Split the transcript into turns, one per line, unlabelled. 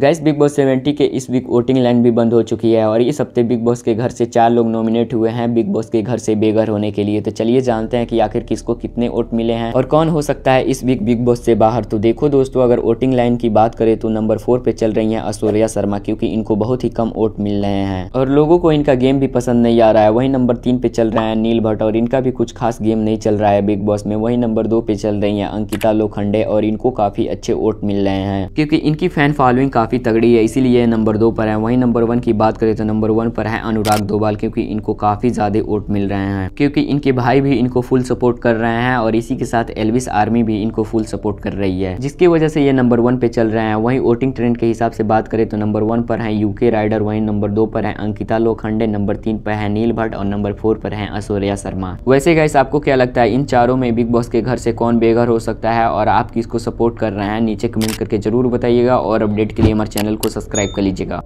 gas big boss seventy के इस week voting line भी बंद हो चुकी है और इस हफ्ते बिग बॉस के घर से चार लोग नॉमिनेट हुए हैं बिग बॉस के घर से बेघर होने के लिए तो चलिए जानते हैं कि आखिर किसको कितने वोट मिले हैं और कौन हो सकता है इस वीक बिग बॉस से बाहर तो देखो दोस्तों अगर वोटिंग लाइन की बात करें तो नंबर फोर पे चल रही है अश्वर्या शर्मा क्योंकि इनको बहुत ही कम वोट मिल रहे हैं और लोगों को इनका गेम भी पसंद नहीं आ रहा है वही नंबर तीन पे चल रहा है नील भट्ट और इनका भी कुछ खास गेम नहीं चल रहा है बिग बॉस में वही नंबर दो पे चल रही है अंकिता लोखंडे और इनको काफी अच्छे वोट मिल रहे हैं क्योंकि इनकी फैन फॉलोइंग काफी काफ़ी तगड़ी है इसीलिए नंबर दो पर है वहीं नंबर वन की बात करें तो नंबर वन पर है अनुराग डोभाल क्योंकि इनको काफ़ी ज़्यादा वोट मिल रहे हैं क्योंकि इनके भाई भी इनको फुल सपोर्ट कर रहे हैं और इसी के साथ एलविस आर्मी भी इनको फुल सपोर्ट कर रही है जिसकी वजह से ये नंबर वन पे चल रहे हैं वहीं वोटिंग ट्रेंड के हिसाब से बात करें तो नंबर वन पर है यूके राइडर वहीं नंबर दो पर है अंकिता लोखंडे नंबर तीन पर है नील भट्ट और नंबर फोर पर है असोरिया शर्मा वैसे गाइस आपको क्या लगता है इन चारों में बिग बॉस के घर से कौन बेघर हो सकता है और आप किसको सपोर्ट कर रहे हैं नीचे कमेंट करके जरूर बताइएगा और अपडेट के लिए हमारे चैनल को सब्सक्राइब कर लीजिएगा